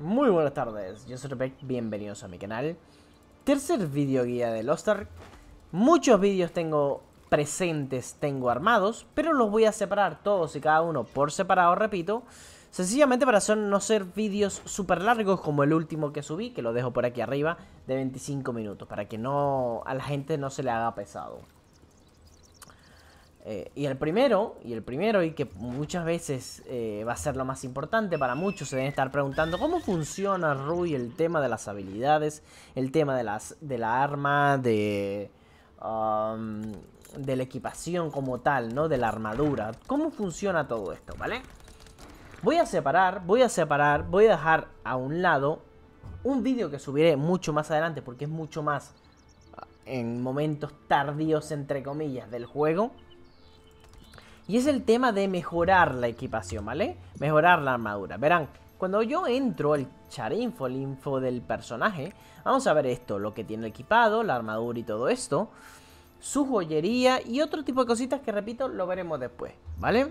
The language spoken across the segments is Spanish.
Muy buenas tardes, yo soy Rebek, bienvenidos a mi canal. Tercer video guía de Lost Muchos vídeos tengo presentes, tengo armados, pero los voy a separar todos y cada uno por separado, repito. Sencillamente para no ser vídeos súper largos como el último que subí, que lo dejo por aquí arriba, de 25 minutos, para que no a la gente no se le haga pesado. Eh, y el primero, y el primero, y que muchas veces eh, va a ser lo más importante para muchos, se deben estar preguntando cómo funciona Rui el tema de las habilidades, el tema de las de la arma, de, de la equipación como tal, ¿no? De la armadura. ¿Cómo funciona todo esto, ¿vale? Voy a separar, voy a separar, voy a dejar a un lado un vídeo que subiré mucho más adelante porque es mucho más ah, en momentos tardíos, entre comillas, del juego y es el tema de mejorar la equipación, ¿vale? Mejorar la armadura. Verán, cuando yo entro el charinfo, el info del personaje, vamos a ver esto, lo que tiene equipado, la armadura y todo esto, su joyería y otro tipo de cositas que, repito, lo veremos después, ¿vale?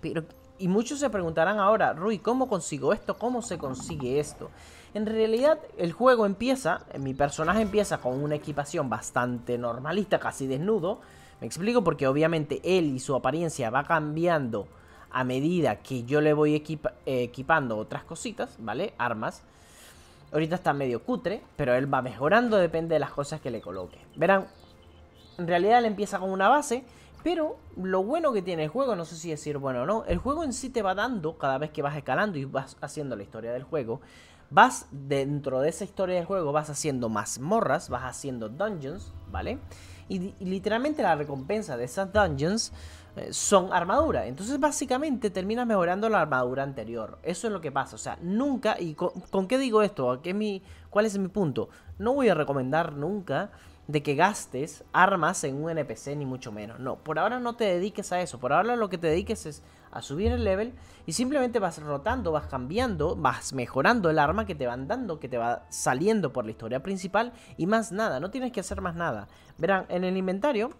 Pero, y muchos se preguntarán ahora, Rui, ¿cómo consigo esto? ¿Cómo se consigue esto? En realidad, el juego empieza, mi personaje empieza con una equipación bastante normalista, casi desnudo, me explico porque obviamente él y su apariencia va cambiando a medida que yo le voy eh, equipando otras cositas, ¿vale? Armas. Ahorita está medio cutre, pero él va mejorando, depende de las cosas que le coloque. Verán, en realidad él empieza con una base, pero lo bueno que tiene el juego, no sé si decir bueno o no, el juego en sí te va dando, cada vez que vas escalando y vas haciendo la historia del juego, vas dentro de esa historia del juego, vas haciendo mazmorras, vas haciendo dungeons, ¿vale? vale y, literalmente la recompensa de esas dungeons eh, son armadura. Entonces básicamente terminas mejorando la armadura anterior. Eso es lo que pasa. O sea, nunca... ¿Y con, qué digo esto? ¿Qué mi, ¿Cuál es mi punto? No voy a recomendar nunca de que gastes armas en un NPC ni mucho menos. No, por ahora no te dediques a eso. Por ahora lo que te dediques es a subir el level y simplemente vas rotando, vas cambiando, vas mejorando el arma que te van dando, que te va saliendo por la historia principal y más nada, no tienes que hacer más nada. Verán, en el inventario,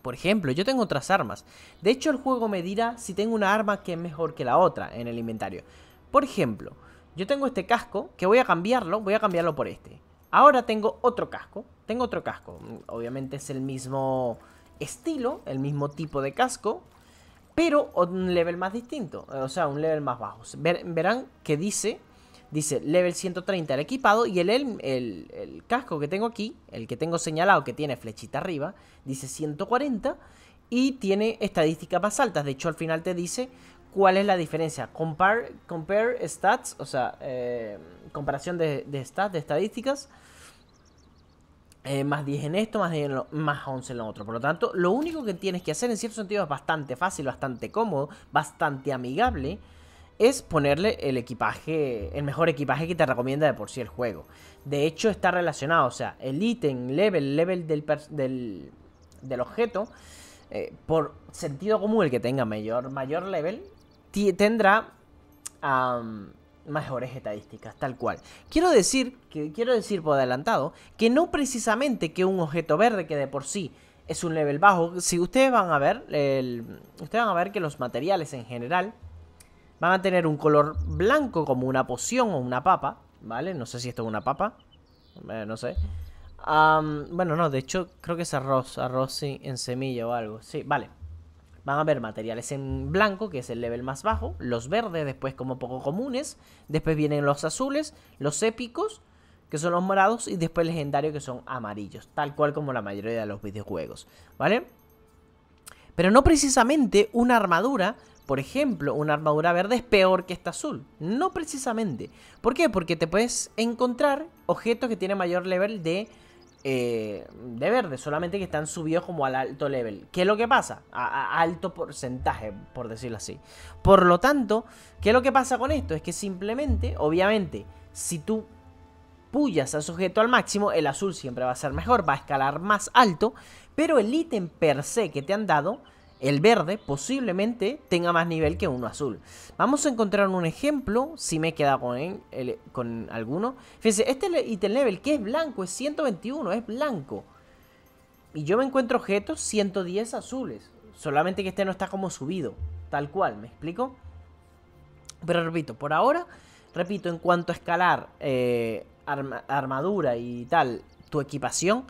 por ejemplo, yo tengo otras armas. De hecho, el juego me dirá si tengo una arma que es mejor que la otra en el inventario. Por ejemplo, yo tengo este casco que voy a cambiarlo, voy a cambiarlo por este. Ahora tengo otro casco, tengo otro casco, obviamente es el mismo estilo, el mismo tipo de casco, pero un level más distinto, o sea, un level más bajo. verán que dice, dice level 130 el equipado y el, el, casco que tengo aquí, el que tengo señalado que tiene flechita arriba, dice 140 y tiene estadísticas más altas. De hecho, al final te dice ¿Cuál es la diferencia? Compare, compare stats, o sea, eh, comparación de, stats, de estadísticas. Eh, más 10 en esto, más, 10 más 11 en lo otro. Por lo tanto, lo único que tienes que hacer en cierto sentido es bastante fácil, bastante cómodo, bastante amigable. Es ponerle el equipaje, el mejor equipaje que te recomienda de por sí el juego. De hecho, está relacionado, o sea, el ítem, level, level del, del, del objeto eh, por sentido común, el que tenga mayor, mayor level tendrá mejores estadísticas, tal cual. Quiero decir, que, quiero decir por adelantado, que no precisamente que un objeto verde que de por sí es un level bajo, si ustedes van a ver, ustedes van a ver que los materiales en general van a tener un color blanco como una poción o una papa, ¿vale? No sé si esto es una papa, eh, no sé bueno, no, de hecho creo que es arroz, arroz sí, en semilla o algo. Sí, vale. Van a ver materiales en blanco, que es el level más bajo, los verdes después como poco comunes, después vienen los azules, los épicos, que son los morados, y después legendarios, que son amarillos, tal cual como la mayoría de los videojuegos, ¿vale? Pero no precisamente una armadura, por ejemplo, una armadura verde es peor que esta azul, no precisamente. ¿Por qué? Porque te puedes encontrar objetos que tienen mayor level de eh, de verde, solamente que están subidos como al alto level. ¿Qué es lo que pasa? A, alto porcentaje, por decirlo así. Por lo tanto, ¿qué es lo que pasa con esto? Es que simplemente, obviamente, si tú pullas al sujeto al máximo, el azul siempre va a ser mejor, va a escalar más alto, pero el ítem per se que te han dado el verde posiblemente tenga más nivel que uno azul. Vamos a encontrar un ejemplo, si me he quedado con, alguno. Fíjense, este item level que es blanco, es 121, es blanco. Y yo me encuentro objetos 110 azules, solamente que este no está como subido, tal cual, ¿me explico? Pero repito, por ahora, repito, en cuanto a escalar eh, armadura y tal, tu equipación...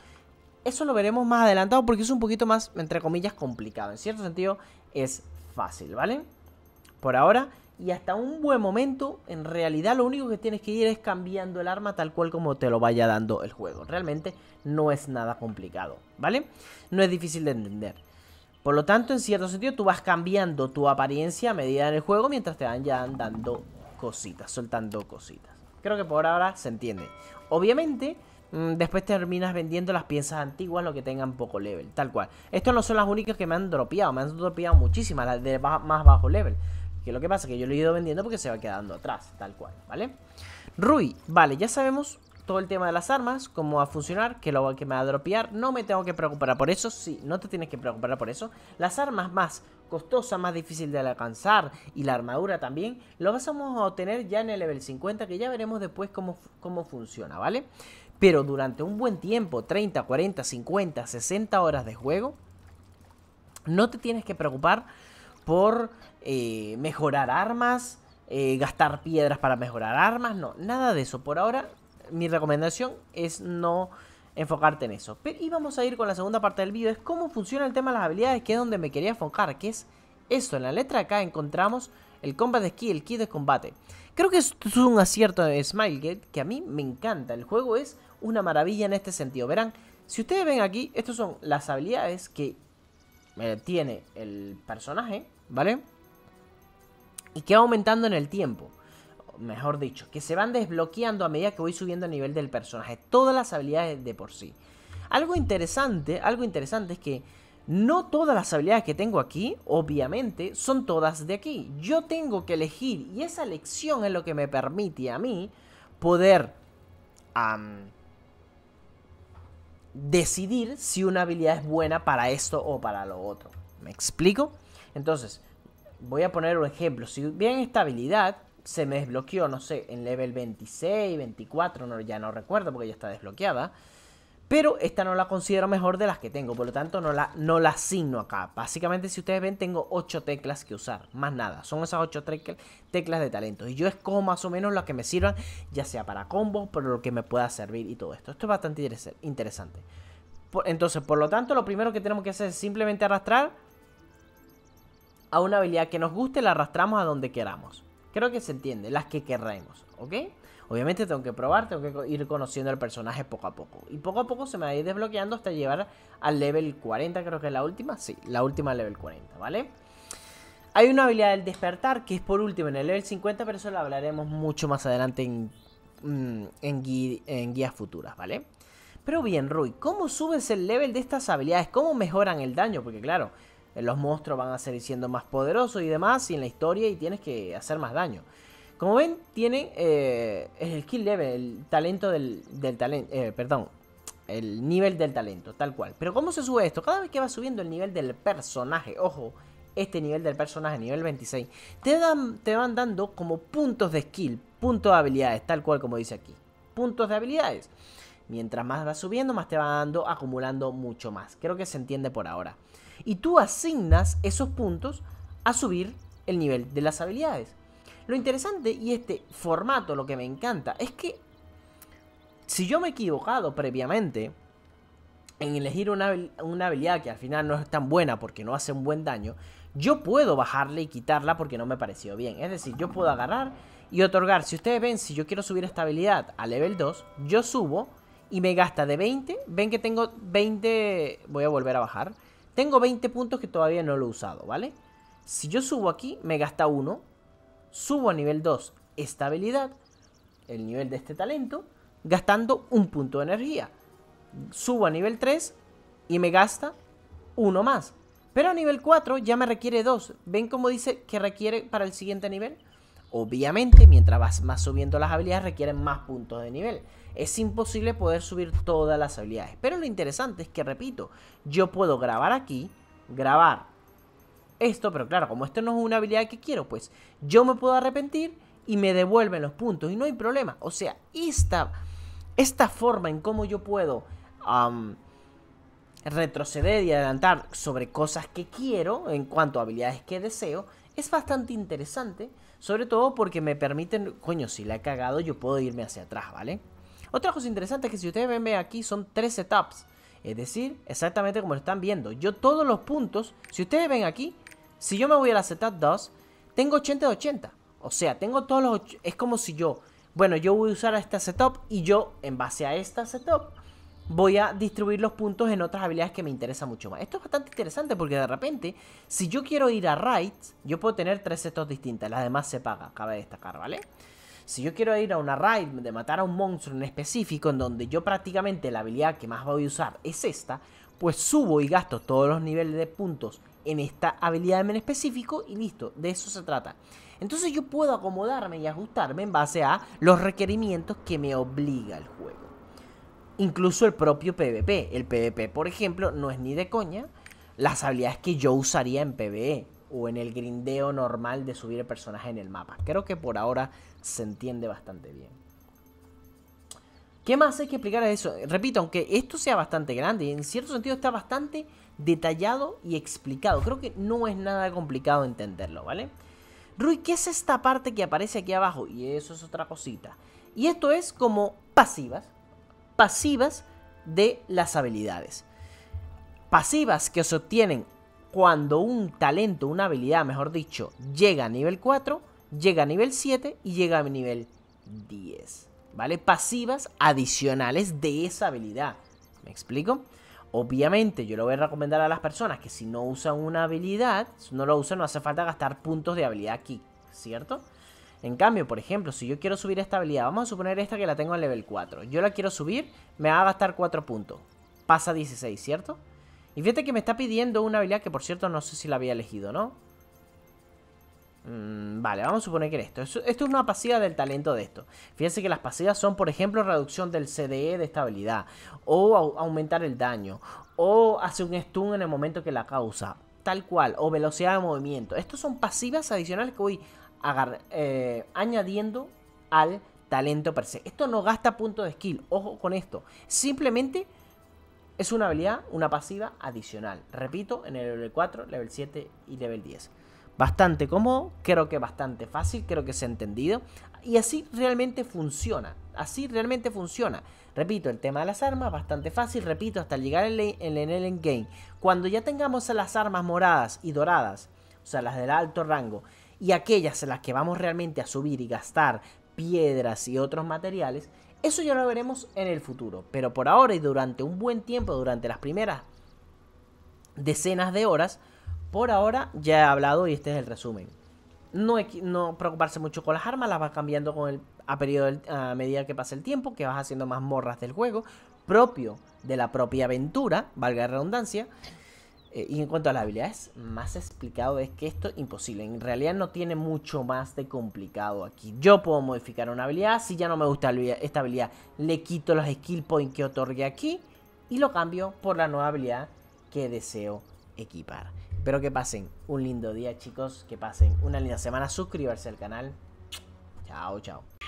Eso lo veremos más adelantado porque es un poquito más, entre comillas, complicado. En cierto sentido, es fácil, ¿vale? Por ahora y hasta un buen momento, en realidad lo único que tienes que ir es cambiando el arma tal cual como te lo vaya dando el juego. Realmente no es nada complicado, ¿vale? No es difícil de entender. Por lo tanto, en cierto sentido, tú vas cambiando tu apariencia a medida en el juego mientras te van ya dando cositas, soltando cositas. Creo que por ahora se entiende. Obviamente, Mm, después terminas vendiendo las piezas antiguas, lo que tengan poco level, tal cual. Estas no son las únicas que me han dropeado, me han dropeado muchísimas, las de más bajo level. Que lo que pasa es que yo lo he ido vendiendo porque se va quedando atrás, tal cual, ¿vale? Rui, vale, ya sabemos todo el tema de las armas, cómo va a funcionar, que lo que me va a dropear. No me tengo que preocupar por eso, sí, no te tienes que preocupar por eso. Las armas más costosa, más difícil de alcanzar y la armadura también, lo vamos a obtener ya en el level 50 que ya veremos después cómo, cómo funciona, ¿vale? Pero durante un buen tiempo, 30, 40, 50, 60 horas de juego, no te tienes que preocupar por eh, mejorar armas, eh, gastar piedras para mejorar armas, no, nada de eso. Por ahora, mi recomendación es no enfocarte en eso. Pero, y vamos a ir con la segunda parte del video, es cómo funciona el tema de las habilidades, que es donde me quería enfocar, que es eso. En la letra acá encontramos el combat skill, el kit de combate. Creo que es un acierto de Smilegate que a mí me encanta. El juego es una maravilla en este sentido. Verán, si ustedes ven aquí, estas son las habilidades que eh, tiene el personaje, ¿vale? Y que va aumentando en el tiempo mejor dicho, que se van desbloqueando a medida que voy subiendo el nivel del personaje. Todas las habilidades de por sí. Algo interesante, algo interesante es que no todas las habilidades que tengo aquí, obviamente, son todas de aquí. Yo tengo que elegir y esa elección es lo que me permite a mí poder decidir si una habilidad es buena para esto o para lo otro. ¿Me explico? Entonces, voy a poner un ejemplo. Si bien esta habilidad se me desbloqueó, no sé, en level 26, 24, no, ya no recuerdo porque ya está desbloqueada. Pero esta no la considero mejor de las que tengo, por lo tanto no la, no la asigno acá. Básicamente, si ustedes ven, tengo 8 teclas que usar, más nada. Son esas 8 teclas de talento, Y yo escojo más o menos las que me sirvan, ya sea para combos, Pero lo que me pueda servir y todo esto. Esto es bastante interesante. Entonces, por lo tanto, lo primero que tenemos que hacer es simplemente arrastrar a una habilidad que nos guste, la arrastramos a donde queramos. Creo que se entiende, las que querremos, ¿ok? Obviamente tengo que probar, tengo que ir conociendo al personaje poco a poco. Y poco a poco se me va a ir desbloqueando hasta llegar al level 40, creo que es la última. Sí, la última level 40, ¿vale? Hay una habilidad del despertar que es por último en el level 50, pero eso lo hablaremos mucho más adelante en, mm, en guías futuras, ¿vale? Pero bien, Rui, ¿cómo subes el level de estas habilidades? ¿Cómo mejoran el daño? Porque claro, eh, los monstruos van a seguir siendo más poderosos y demás, y en la historia, y tienes que hacer más daño. Como ven, tiene eh, el skill level, el talento del, talento, eh, perdón, el nivel del talento, tal cual. Pero ¿cómo se sube esto? Cada vez que va subiendo el nivel del personaje, ojo, este nivel del personaje, nivel 26, te, dan, te van dando como puntos de skill, puntos de habilidades, tal cual como dice aquí. Puntos de habilidades. Mientras más vas subiendo, más te va dando, acumulando mucho más. Creo que se entiende por ahora. Y tú asignas esos puntos a subir el nivel de las habilidades. Lo interesante y este formato, lo que me encanta, es que si yo me he equivocado previamente en elegir una, habilidad que al final no es tan buena porque no hace un buen daño, yo puedo bajarle y quitarla porque no me pareció bien. Es decir, yo puedo agarrar y otorgar. Si ustedes ven, si yo quiero subir esta habilidad a level 2, yo subo y me gasta de 20. Ven que tengo 20... Voy a volver a bajar. Tengo 20 puntos que todavía no lo he usado, ¿vale? Si yo subo aquí, me gasta 1. Subo a nivel 2, estabilidad, el nivel de este talento, gastando un punto de energía. Subo a nivel 3 y me gasta uno más. Pero a nivel 4 ya me requiere 2. ¿Ven cómo dice que requiere para el siguiente nivel? Obviamente, mientras vas más subiendo las habilidades, requieren más puntos de nivel. Es imposible poder subir todas las habilidades. Pero lo interesante es que, repito, yo puedo grabar aquí, grabar esto, pero claro, como esto no es una habilidad que quiero, pues yo me puedo arrepentir y me devuelven los puntos y no hay problema. O sea, esta, esta forma en cómo yo puedo retroceder y adelantar sobre cosas que quiero en cuanto a habilidades que deseo es bastante interesante, sobre todo porque me permiten, coño, si la he cagado yo puedo irme hacia atrás, ¿vale? Otra cosa interesante es que si ustedes ven aquí son tres setups, es decir, exactamente como lo están viendo. Yo todos los puntos, si ustedes ven aquí, si yo me voy a la setup 2, tengo 80 de 80. O sea, tengo todos los... Es como si yo... Bueno, yo voy a usar esta setup y yo, en base a esta setup, voy a distribuir los puntos en otras habilidades que me interesan mucho más. Esto es bastante interesante porque de repente, si yo quiero ir a raids, yo puedo tener tres setos distintas. Las demás se paga, cabe destacar, ¿vale? Si yo quiero ir a una raid de matar a un monstruo en específico, en donde yo prácticamente la habilidad que más voy a usar es esta, pues subo y gasto todos los niveles de puntos en esta habilidad en específico y listo, de eso se trata. Entonces yo puedo acomodarme y ajustarme en base a los requerimientos que me obliga el juego incluso el propio PvP. El PvP, por ejemplo, no es ni de coña las habilidades que yo usaría en PvE o en el grindeo normal de subir el personaje en el mapa. Creo que por ahora se entiende bastante bien. ¿Qué más hay que explicar a eso? Repito, aunque esto sea bastante grande y en cierto sentido está bastante detallado y explicado. Creo que no es nada complicado entenderlo, ¿vale? Rui, ¿qué es esta parte que aparece aquí abajo? Y eso es otra cosita. Y esto es como pasivas, pasivas de las habilidades. Pasivas que se obtienen cuando un talento, una habilidad, mejor dicho, llega a nivel 4, llega a nivel 7 y llega a nivel 10. ¿Vale? Pasivas adicionales de esa habilidad. ¿Me explico? Obviamente, yo lo voy a recomendar a las personas que si no usan una habilidad, si no lo usan, no hace falta gastar puntos de habilidad aquí, ¿cierto? En cambio, por ejemplo, si yo quiero subir esta habilidad, vamos a suponer esta que la tengo en level 4. Yo la quiero subir, me va a gastar 4 puntos. Pasa 16, ¿cierto? Y fíjate que me está pidiendo una habilidad que, por cierto, no sé si la había elegido, ¿no? Mm, vale, vamos a suponer que era esto. esto. es una pasiva del talento de esto. Fíjense que las pasivas son, por ejemplo, reducción del CDE de estabilidad. O aumentar el daño. O hacer un stun en el momento que la causa. Tal cual. O velocidad de movimiento. Estos son pasivas adicionales que voy eh, añadiendo al talento per se. Esto no gasta punto de skill, ojo con esto. Simplemente es una habilidad, una pasiva adicional. Repito, en el level 4, level 7 y level 10. Bastante cómodo, creo que bastante fácil, creo que se ha entendido. Y así realmente funciona. Así realmente funciona. Repito, el tema de las armas, bastante fácil. Repito, hasta llegar en el, en el endgame. Cuando ya tengamos las armas moradas y doradas, o sea, las del alto rango, y aquellas en las que vamos realmente a subir y gastar piedras y otros materiales, eso ya lo veremos en el futuro. Pero por ahora y durante un buen tiempo, durante las primeras decenas de horas, por ahora ya he hablado y este es el resumen. No, preocuparse mucho con las armas, las vas cambiando con el, a, periodo a medida que pasa el tiempo, que vas haciendo más morras del juego, propio de la propia aventura, valga la redundancia. Eh, y en cuanto a las habilidades, más explicado es que esto es imposible. En realidad no tiene mucho más de complicado aquí. Yo puedo modificar una habilidad. Si ya no me gusta esta habilidad, le quito los skill points que otorgué aquí. Y lo cambio por la nueva habilidad que deseo equipar. Espero que pasen un lindo día, chicos. Que pasen una linda semana. Suscribirse al canal. Chao, chao.